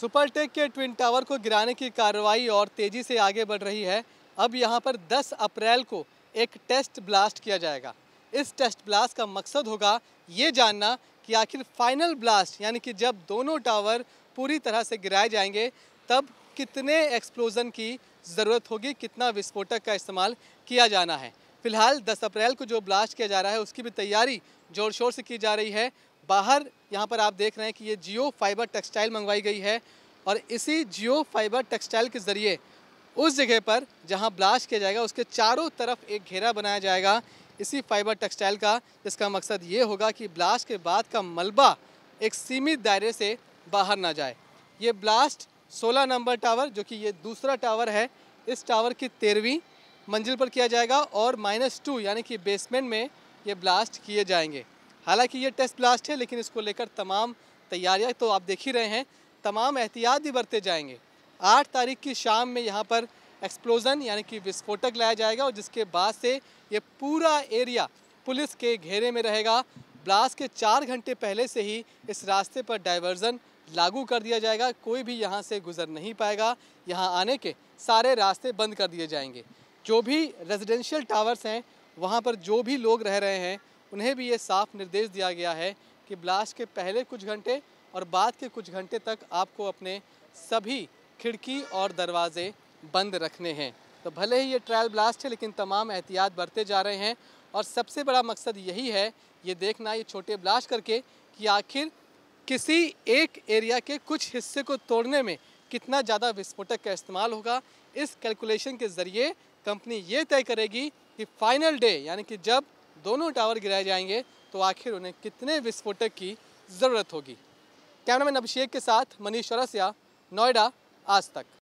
Supertech के twin tower को गिराने की कार्रवाई और तेजी से आगे बढ़ रही है अब यहाँ पर 10 अप्रैल को एक टेस्ट ब्लास्ट किया जाएगा इस टेस्ट ब्लास्ट का मकसद होगा ये जानना कि आखिर फाइनल ब्लास्ट यानी कि जब दोनों टावर पूरी तरह से गिराए जाएंगे तब कितने एक्सप्लोजन की ज़रूरत होगी कितना विस्फोटक का इस्तेमाल किया जाना है फिलहाल 10 अप्रैल को जो ब्लास्ट किया जा रहा है उसकी भी तैयारी ज़ोर शोर से की जा रही है बाहर यहाँ पर आप देख रहे हैं कि ये जियो फाइबर टेक्सटाइल मंगवाई गई है और इसी जियो फाइबर टेक्सटाइल के ज़रिए उस जगह पर जहाँ ब्लास्ट किया जाएगा उसके चारों तरफ एक घेरा बनाया जाएगा इसी फाइबर टेक्सटाइल का जिसका मकसद ये होगा कि ब्लास्ट के बाद का मलबा एक सीमित दायरे से बाहर ना जाए ये ब्लास्ट 16 नंबर टावर जो कि ये दूसरा टावर है इस टावर की तेरहवीं मंजिल पर किया जाएगा और माइनस टू यानी कि बेसमेंट में ये ब्लास्ट किए जाएंगे हालांकि ये टेस्ट ब्लास्ट है लेकिन इसको लेकर तमाम तैयारियाँ तो आप देख ही रहे हैं तमाम एहतियात भी बरते जाएंगे आठ तारीख की शाम में यहाँ पर एक्सप्लोजन यानी कि विस्फोटक लाया जाएगा और जिसके बाद से ये पूरा एरिया पुलिस के घेरे में रहेगा ब्लास्ट के चार घंटे पहले से ही इस रास्ते पर डाइवर्जन लागू कर दिया जाएगा कोई भी यहाँ से गुजर नहीं पाएगा यहाँ आने के सारे रास्ते बंद कर दिए जाएंगे जो भी रेजिडेंशियल टावर्स हैं वहाँ पर जो भी लोग रह रहे हैं उन्हें भी ये साफ निर्देश दिया गया है कि ब्लास्ट के पहले कुछ घंटे और बाद के कुछ घंटे तक आपको अपने सभी खिड़की और दरवाजे बंद रखने हैं तो भले ही ये ट्रायल ब्लास्ट है लेकिन तमाम एहतियात बरते जा रहे हैं और सबसे बड़ा मकसद यही है ये देखना ये छोटे ब्लास्ट करके कि आखिर किसी एक एरिया के कुछ हिस्से को तोड़ने में कितना ज़्यादा विस्फोटक का इस्तेमाल होगा इस कैलकुलेशन के ज़रिए कंपनी ये तय करेगी कि फाइनल डे यानी कि जब दोनों टावर गिराए जाएंगे तो आखिर उन्हें कितने विस्फोटक की ज़रूरत होगी कैमरामैन अभिषेक के साथ मनीष चौरसिया नोएडा आज तक